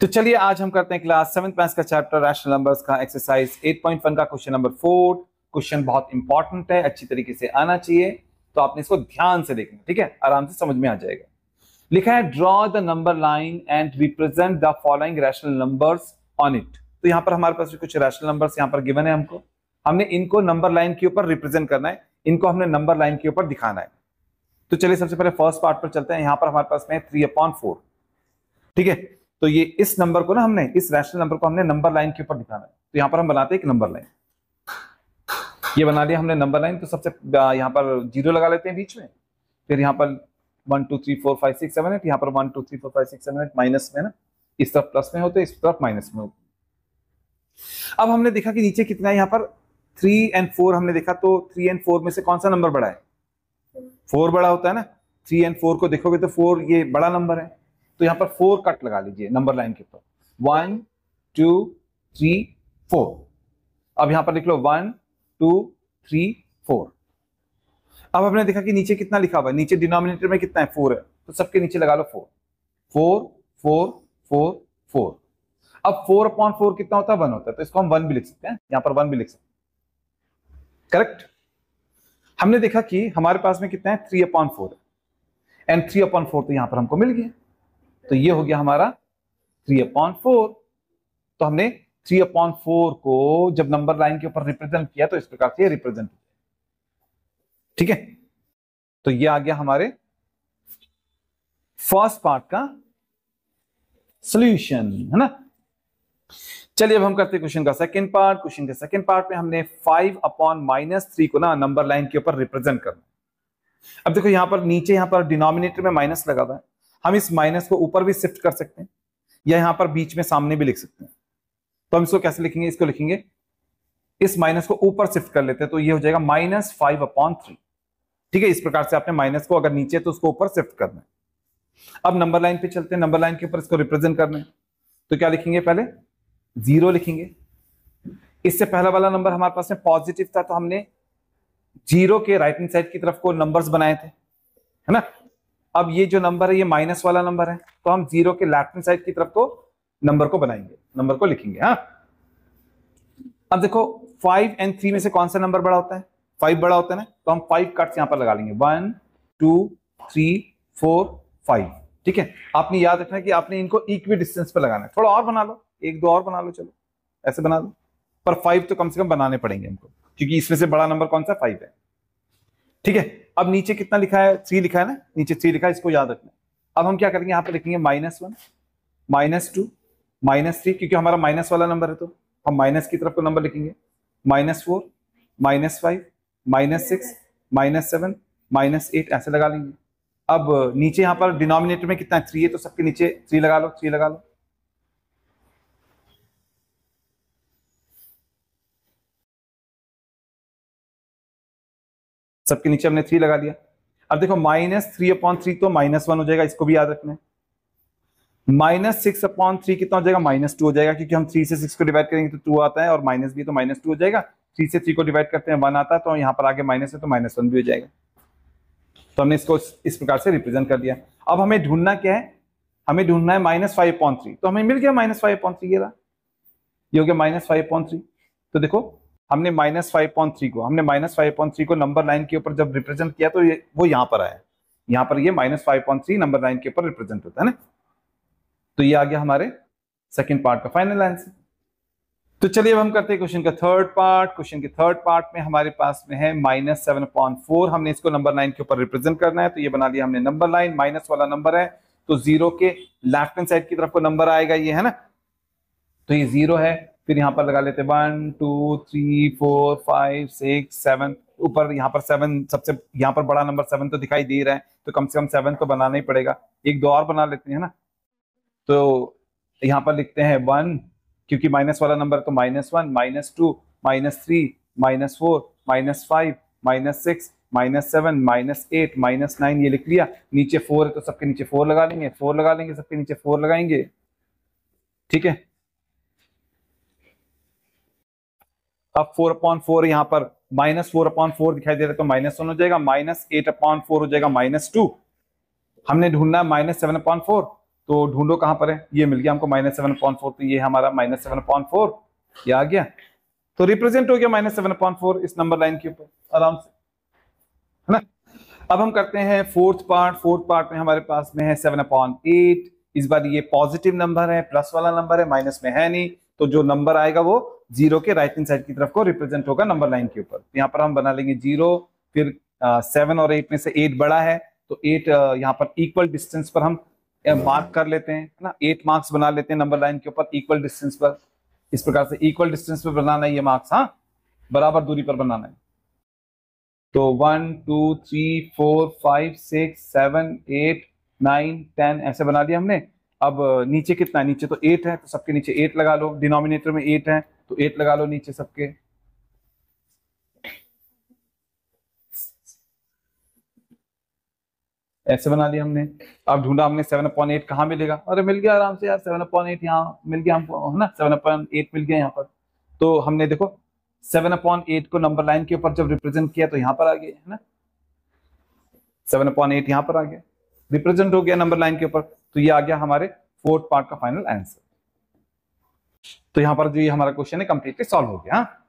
तो चलिए आज हम करते हैं क्लास सेवन मैथ्स का चैप्टर रैशनल नंबर्स का एक्सरसाइज 8.1 का क्वेश्चन नंबर फोर क्वेश्चन बहुत इंपॉर्टेंट है अच्छी तरीके से आना चाहिए तो आपने इसको ध्यान से देखना ठीक है आराम से समझ में आ जाएगा लिखा है draw the number line and represent the following rational numbers on it तो यहाँ पर हमारे पास कुछ रैशनल नंबर्स यहाँ पर गिवन है हमको हमने इनको नंबर लाइन के ऊपर रिप्रेजेंट करना है इनको हमने नंबर लाइन के ऊपर दिखाना है तो चलिए सबसे पहले फर्स्ट पार्ट पर चलते हैं यहाँ पर हमारे पास में थ्री अपॉन फोर ठीक है तो ये इस नंबर को ना हमने इस रैशनल नंबर को हमने नंबर लाइन के ऊपर दिखाना है तो यहां पर हम बनाते हैं एक नंबर लाइन ये बना लिया हमने नंबर लाइन तो सबसे यहाँ पर जीरो लगा लेते हैं बीच में फिर यहां पर one two three four five six seven eight यहाँ पर one two three four five six seven eight minus में ना इस तरफ प्लस में होते इस तरफ माइनस में होते अब हमने देखा कि नीचे कितना है यहाँ पर थ्री एंड फोर हमने देखा तो थ्री एंड फोर में से कौन सा नंबर बड़ा है फोर बड़ा होता है ना थ्री एंड फोर को देखोगे तो फोर ये बड़ा नंबर है तो यहां पर फोर कट लगा लीजिए नंबर लाइन के ऊपर वन टू थ्री फोर अब यहां पर लिख लो वन टू थ्री फोर अब हमने देखा कि नीचे कितना लिखा हुआ है नीचे डिनोमिनेटर में कितना है फोर है तो सबके नीचे लगा लो four four four four four अब फोर अपॉन फोर कितना होता है वन होता है तो इसको हम वन भी लिख सकते हैं यहां पर वन भी लिख सकते हैं करेक्ट हमने देखा कि हमारे पास में कितना है three upon four and three upon four तो यहां पर हमको मिल गया तो ये हो गया हमारा थ्री अपॉन फोर तो हमने थ्री अपॉन फोर को जब नंबर लाइन के ऊपर रिप्रेजेंट किया तो इस प्रकार से रिप्रेजेंट ठीक है तो ये आ गया हमारे फर्स्ट पार्ट का सोल्यूशन है ना चलिए अब हम करते हैं क्वेश्चन का सेकंड पार्ट क्वेश्चन के सेकंड पार्ट में हमने फाइव अपॉन माइनस थ्री को ना नंबर लाइन के ऊपर रिप्रेजेंट करना अब देखो यहां पर नीचे यहां पर डिनोमिनेटर में माइनस लगा हुआ है हम इस माइनस को ऊपर भी शिफ्ट कर सकते हैं या यहां पर बीच में सामने भी लिख सकते हैं तो हम इसको कैसे लिखेंगे इसको लिखेंगे इस माइनस को ऊपर शिफ्ट कर लेते हैं तो ये हो जाएगा माइनस फाइव अपॉन थ्री ठीक है इस प्रकार से आपने माइनस को अगर नीचे तो उसको ऊपर शिफ्ट करना है अब नंबर लाइन पे चलते हैं नंबर लाइन के ऊपर इसको रिप्रेजेंट करना है तो क्या लिखेंगे पहले जीरो लिखेंगे इससे पहला वाला नंबर हमारे पास में पॉजिटिव था तो हमने जीरो के राइट हैंड साइड की तरफ को नंबर्स बनाए थे है ना अब ये जो नंबर है ये माइनस वाला नंबर है तो हम जीरो के हैंड साइड की तरफ को तो नंबर को बनाएंगे नंबर को लिखेंगे हाँ अब देखो फाइव एंड थ्री में से कौन सा नंबर बड़ा होता है फाइव बड़ा होता है ना तो हम फाइव कट्स यहां पर लगा लेंगे one two three four five ठीक है आपने याद रखना कि आपने इनको इक्वी डिस्टेंस पर लगाना है थोड़ा और बना लो एक दो और बना लो चलो ऐसे बना लो पर फाइव तो कम से कम बनाने पड़ेंगे हमको क्योंकि इसमें से बड़ा नंबर कौन सा फाइव है ठीक है अब नीचे कितना लिखा है थ्री लिखा है ना नीचे थ्री लिखा है इसको याद रखना अब हम क्या करेंगे यहाँ पर लिखेंगे minus one minus two minus three क्योंकि हमारा माइनस वाला नंबर है तो हम माइनस की तरफ को नंबर लिखेंगे minus four minus five minus six minus seven minus eight ऐसे लगा लेंगे अब नीचे यहाँ पर डिनोमिनेटर में कितना है थ्री है तो सबके नीचे थ्री लगा लो थ्री लगा लो सबके नीचे हमने थ्री लगा दिया अब देखो माइनस थ्री अपॉन थ्री तो माइनस वन हो जाएगा इसको भी याद रखना माइनस सिक्स अपॉन थ्री कितना हो जाएगा माइनस टू हो जाएगा क्योंकि हम थ्री से सिक्स को डिवाइड करेंगे तो टू आता है और माइनस भी तो माइनस टू हो जाएगा थ्री से थ्री को डिवाइड करते हैं वन आता है तो यहां पर आगे माइनस है तो माइनस वन भी हो जाएगा तो हमने इसको इस प्रकार से रिप्रेजेंट कर दिया अब हमें ढूंढना क्या है हमें ढूंढना है माइनस फाइव अपॉन थ्री तो हमें मिल गया माइनस फाइव अपॉन थ्री ये ये हो गया माइनस फाइव अपॉन थ्री तो देखो हमने माइनस फाइव पॉइंट थ्री को हमने माइनस फाइव पॉइंट थ्री को नंबर लाइन के ऊपर जब रिप्रेजेंट किया तो ये वो यहां पर आया यहां पर ये minus five point three number line के ऊपर रिप्रेजेंट होता है ना तो ये आ गया हमारे सेकेंड पार्ट का फाइनल आंसर तो चलिए अब हम करते हैं क्वेश्चन का थर्ड पार्ट क्वेश्चन के थर्ड पार्ट में हमारे पास में है माइनस सेवन पॉइंट फोर हमने इसको नंबर लाइन के ऊपर रिप्रेजेंट करना है तो ये बना लिया हमने नंबर लाइन माइनस वाला नंबर है तो जीरो के लेफ्ट हैंड साइड की तरफ को नंबर आएगा ये है ना तो ये जीरो है फिर यहाँ पर लगा लेते one two three four five six seven ऊपर यहाँ पर सेवन सबसे यहाँ पर बड़ा नंबर सेवन तो दिखाई दे रहा है तो कम से कम सेवन तो बनाना ही पड़ेगा एक दो और बना लेते हैं ना तो यहाँ पर लिखते हैं वन क्योंकि माइनस वाला नंबर तो minus one minus two minus three minus four minus five minus six minus seven minus eight minus nine ये लिख लिया नीचे फोर है तो सबके नीचे फोर लगा लेंगे फोर लगा लेंगे सबके नीचे फोर लगाएंगे ठीक है अब फोर अपॉइंट फोर यहाँ पर माइनस फोर अपॉइंट फोर दिखाई दे रहा है तो माइनस वन हो जाएगा माइनस एट अपॉइंट फोर हो जाएगा माइनस टू हमने ढूंढना है माइनस सेवन अपॉइंट फोर तो ढूंढो कहां पर है ये मिल गया हमको माइनस सेवन अपॉइंट फोर तो ये हमारा माइनस सेवन अपॉइंट फोर ये आ गया तो रिप्रेजेंट हो गया माइनस सेवन अपॉइंट फोर इस नंबर लाइन के ऊपर आराम से है ना अब हम करते हैं फोर्थ पार्ट फोर्थ पार्ट में हमारे पास में है सेवन अपॉइंट एट इस बार ये पॉजिटिव नंबर है प्लस वाला नंबर है माइनस में है नहीं तो जो नंबर आएगा वो जीरो के राइट हैंड साइड की तरफ को रिप्रेजेंट होगा नंबर लाइन के ऊपर तो यहाँ पर हम बना लेंगे जीरो फिर सेवन और एट में से एट बड़ा है तो एट यहाँ पर इक्वल डिस्टेंस पर हम मार्क कर लेते हैं ना एट मार्क्स बना लेते हैं नंबर लाइन के ऊपर इक्वल डिस्टेंस पर इस प्रकार से इक्वल डिस्टेंस पर बनाना है ये मार्क्स हाँ बराबर दूरी पर बनाना है तो one two three four five six seven eight nine ten ऐसे बना दिया हमने अब नीचे कितना नीचे तो एट है तो सबके नीचे एट लगा लो डिनोमिनेटर में एट है तो एट लगा लो नीचे सबके ऐसे बना लिया हमने अब ढूंढा हमने सेवन अपॉइंट एट कहा मिलेगा अरे मिल गया आराम से यार सेवन अपॉइंट एट यहाँ मिल गया हमको है ना सेवन अपॉइंट एट मिल गया यहाँ पर तो हमने देखो सेवन अपॉइंट एट को नंबर लाइन के ऊपर जब रिप्रेजेंट किया तो यहाँ पर आ गया है ना सेवन अपॉइंट एट यहाँ पर आ गया रिप्रेजेंट हो गया नंबर लाइन के ऊपर तो ये आ गया हमारे फोर्थ पार्ट का फाइनल आंसर तो यहाँ पर जो ये हमारा क्वेश्चन है कंप्लीटली सॉल्व हो गया